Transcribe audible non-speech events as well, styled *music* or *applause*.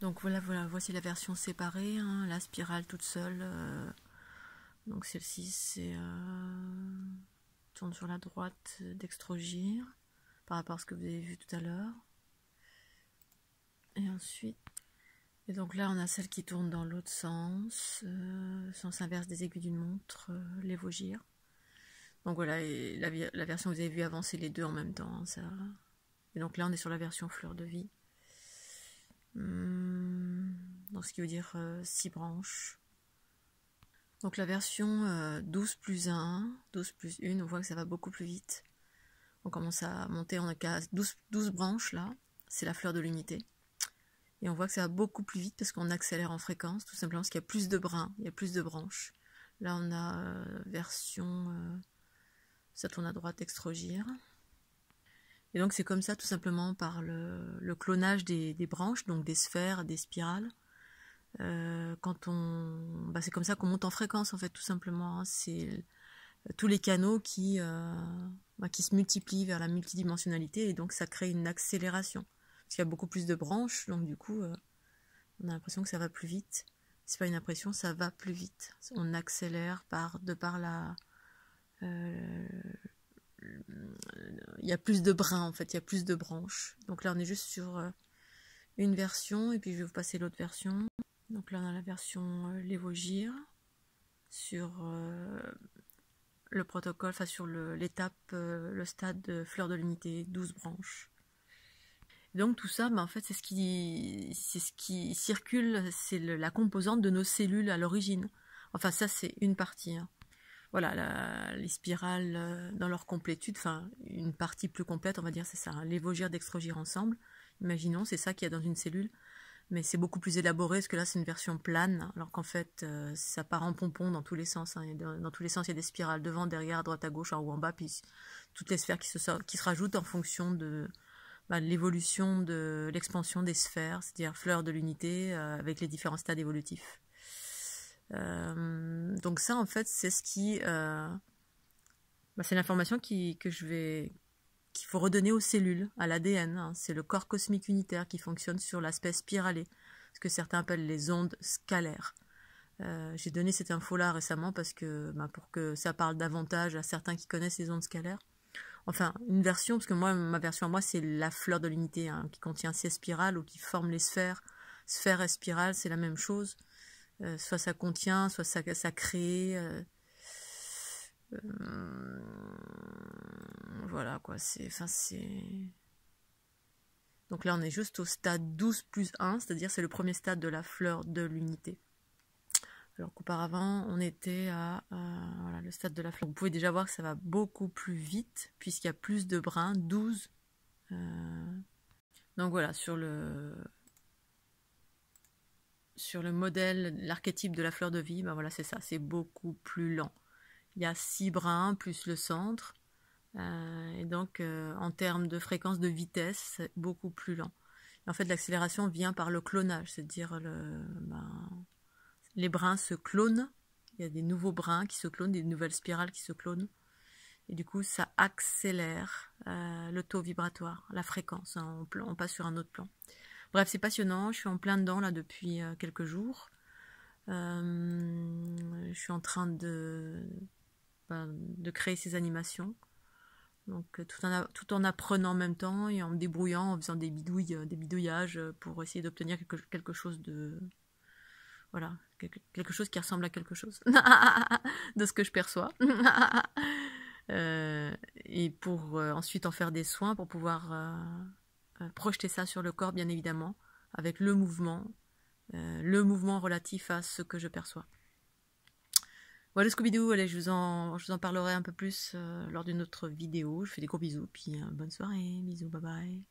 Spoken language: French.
Donc voilà, voilà, voici la version séparée, hein, la spirale toute seule. Euh. donc celle-ci, c'est euh, tourne sur la droite d'extrogir par rapport à ce que vous avez vu tout à l'heure. Et ensuite, et donc là on a celle qui tourne dans l'autre sens, euh, sens inverse des aiguilles d'une montre, l'Evogir Donc voilà, et la, version que vous avez vue avancer les deux en même temps. Hein, ça. Et donc là on est sur la version fleur de vie. Hmm, donc ce qui veut dire 6 euh, branches. Donc la version 12 euh, plus 1, 12 plus 1, on voit que ça va beaucoup plus vite. On commence à monter, on a qu'à 12, branches là, c'est la fleur de l'unité. Et on voit que ça va beaucoup plus vite parce qu'on accélère en fréquence, tout simplement parce qu'il y a plus de brins, il y a plus de branches. Là on a euh, version, ça tourne à droite, extrogire. Et donc c'est comme ça tout simplement par le, clonage des, branches, donc des sphères, des spirales. Euh, quand on, bah, c'est comme ça qu'on monte en fréquence en fait tout simplement. Hein. C'est tous les canaux qui, euh, bah, qui se multiplient vers la multidimensionnalité et donc ça crée une accélération. Parce qu'il y a beaucoup plus de branches, donc du coup euh, on a l'impression que ça va plus vite. C'est pas une impression, ça va plus vite. On accélère par de par la il y a plus de brins en fait, il y a plus de branches. Donc là on est juste sur euh, une version et puis je vais vous passer l'autre version. Donc là on a la version euh, Lévogir sur euh, le protocole, enfin sur l'étape, le, stade fleur de l'unité, 12 branches. Donc tout ça, ben, en fait, c'est ce qui, ce qui circule, c'est la composante de nos cellules à l'origine. Enfin ça, c'est une partie. Hein voilà, les spirales euh, dans leur complétude, enfin une partie plus complète, on va dire, c'est ça, hein, l'évogir d'extrogir ensemble. Imaginons, c'est ça qu'il y a dans une cellule, mais c'est beaucoup plus élaboré, parce que là c'est une version plane, alors qu'en fait euh, ça part en pompon dans tous les sens. Hein. dans, tous les sens, il y a des spirales devant, derrière, droite, à gauche, en haut, en bas, puis toutes les sphères qui se, rajoutent en fonction de, bah, l'évolution de l'expansion des sphères, c'est-à-dire fleurs de l'unité euh, avec les différents stades évolutifs. Euh, donc ça, en fait, c'est ce qui... Euh, bah, c'est l'information qui, que je vais qu'il faut redonner aux cellules, à l'ADN. Hein. C'est le corps cosmique unitaire qui fonctionne sur l'aspect spiralé, ce que certains appellent les ondes scalaires. Euh, j'ai donné cette info-là récemment parce que bah, pour que ça parle davantage à certains qui connaissent les ondes scalaires. Enfin, une version, parce que moi, ma version à moi, c'est la fleur de l'unité, hein, qui contient ces spirales ou qui forme les sphères. Sphère et spirale, c'est la même chose. Euh, soit ça contient, soit ça, ça crée. Euh, euh, voilà quoi, c'est. Enfin, c'est. Donc là, on est juste au stade 12 plus 1, c'est-à-dire c'est le premier stade de la fleur de l'unité. Alors qu'auparavant, on était à voilà, le stade de la fleur. Vous pouvez déjà voir que ça va beaucoup plus vite, puisqu'il y a plus de brins, 12. Donc voilà, sur le, sur le modèle, l'archétype de la fleur de vie, ben voilà, c'est ça, c'est beaucoup plus lent. Il y a six brins plus le centre, euh, et donc euh, en termes de fréquence de vitesse, c'est beaucoup plus lent. en fait, l'accélération vient par le clonage, c'est-à-dire ben, les brins se clonent, il y a des nouveaux brins qui se clonent, des nouvelles spirales qui se clonent, et du coup, ça accélère euh, le taux vibratoire, la fréquence, hein. on, passe sur un autre plan. Bref, c'est passionnant. Je suis en plein dedans là depuis euh, quelques jours. Euh, je suis en train de, ben, de créer ces animations. Donc euh, tout en, tout en, apprenant en même temps et en me débrouillant, en faisant des bidouilles, des bidouillages pour essayer d'obtenir quelque, chose de... Voilà, quelque, chose qui ressemble à quelque chose *laughs* de ce que je perçois. *laughs* et pour ensuite en faire des soins pour pouvoir euh, projeter ça sur le corps, bien évidemment, avec le mouvement, euh, le mouvement relatif à ce que je perçois. Voilà Scooby-Doo, allez, je vous, en, parlerai un peu plus euh, lors d'une autre vidéo. Je fais des gros bisous, puis bonne soirée, bisous, bye bye.